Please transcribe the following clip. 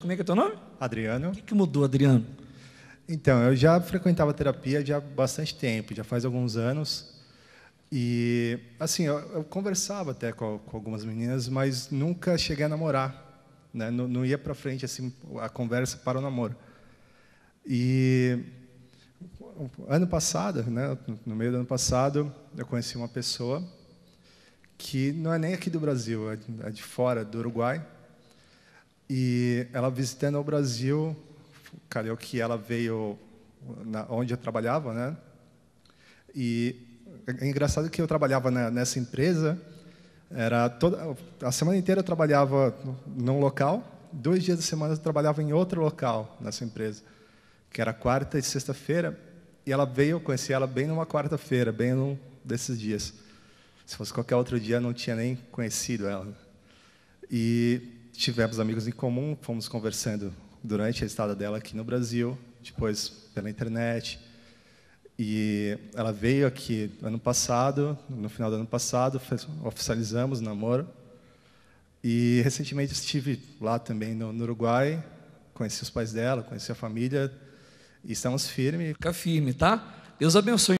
Como é que é teu nome? Adriano. O que, que mudou, Adriano? Então, eu já frequentava terapia já há bastante tempo, já faz alguns anos. E, assim, eu, eu conversava até com, com, algumas meninas, mas nunca cheguei a namorar. Né? Não, não ia para frente assim a conversa para o namoro. E ano passado, né, no meio do ano passado, eu conheci uma pessoa que não é nem aqui do Brasil, é de é fora, do Uruguai e ela visitando o Brasil, calhou que ela veio na, onde eu trabalhava, né? E é engraçado que eu trabalhava na, nessa empresa, era toda a semana inteira eu trabalhava num local, dois dias da semana eu trabalhava em outro local nessa empresa, que era quarta e sexta-feira. E ela veio, eu conheci ela bem numa quarta-feira, bem num desses dias. Se fosse qualquer outro dia, eu não tinha nem conhecido ela. E tivemos amigos em comum, fomos conversando durante a estada dela aqui no Brasil, depois pela internet. E ela veio aqui ano passado, no final do ano passado, fez, oficializamos o namoro. E recentemente estive lá também no, no Uruguai, conheci os pais dela, conheci a família, e estamos firmes. Fica firme, tá? Deus abençoe.